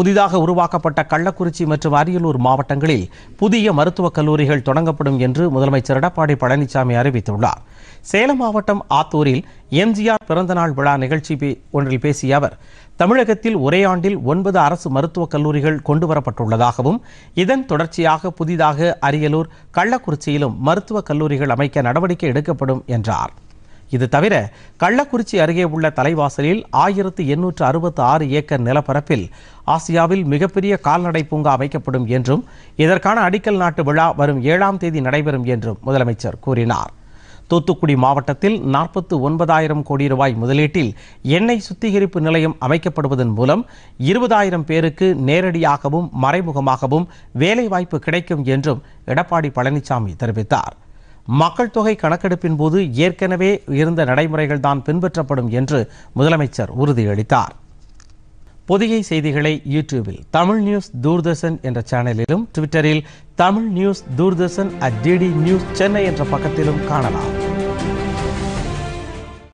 புதிதாக உருவாக்கப்பட்ட கள்ளக்குறிச்சி மற்றும் அரியலூர் மாவட்டங்களில் புதிய மருத்துவக் கல்லூரிகள் தொடங்கப்படும் என்று முதலமைச்சர் எடப்பாடி பழனிசாமி அறிவித்துள்ளார் சேலம் மாவட்டம் ஆத்தூரில் எம்ஜிஆர் பிறந்தநாள் விழா நிகழ்ச்சி ஒன்றில் பேசிய அவர் தமிழகத்தில் ஒரே ஆண்டில் ஒன்பது அரசு மருத்துவக் கல்லூரிகள் கொண்டுவரப்பட்டுள்ளதாகவும் இதன் தொடர்ச்சியாக புதிதாக அரியலூர் கள்ளக்குறிச்சியிலும் மருத்துவக் கல்லூரிகள் அமைக்க நடவடிக்கை எடுக்கப்படும் என்றார் இது தவிர கள்ளக்குறிச்சி அருகே உள்ள தலைவாசலில் ஆயிரத்து எண்ணூற்று அறுபத்து ஆறு ஏக்கர் நிலப்பரப்பில் ஆசியாவில் மிகப்பெரிய கால்நடை பூங்கா அமைக்கப்படும் என்றும் இதற்கான அடிக்கல் நாட்டு விழா வரும் ஏழாம் தேதி நடைபெறும் என்றும் முதலமைச்சர் கூறினார் தூத்துக்குடி மாவட்டத்தில் நாற்பத்து ஒன்பதாயிரம் கோடி ரூபாய் முதலீட்டில் எண்ணெய் சுத்திகரிப்பு நிலையம் அமைக்கப்படுவதன் மூலம் இருபதாயிரம் பேருக்கு நேரடியாகவும் மறைமுகமாகவும் வேலைவாய்ப்பு கிடைக்கும் என்றும் எடப்பாடி பழனிசாமி தெரிவித்தார் மக்கள் தொகை கணக்கெடுப்பின் போது ஏற்கனவே இருந்த நடைமுறைகள் தான் பின்பற்றப்படும் என்று முதலமைச்சர் உறுதியளித்தார் பொதிகை செய்திகளை யூடியூபில் தமிழ் நியூஸ் தூர்தர்ஷன் என்ற சேனலிலும் ட்விட்டரில் Tamil news Doordarshan at DD news Chennai என்ற பக்கத்திலும் காணலாம்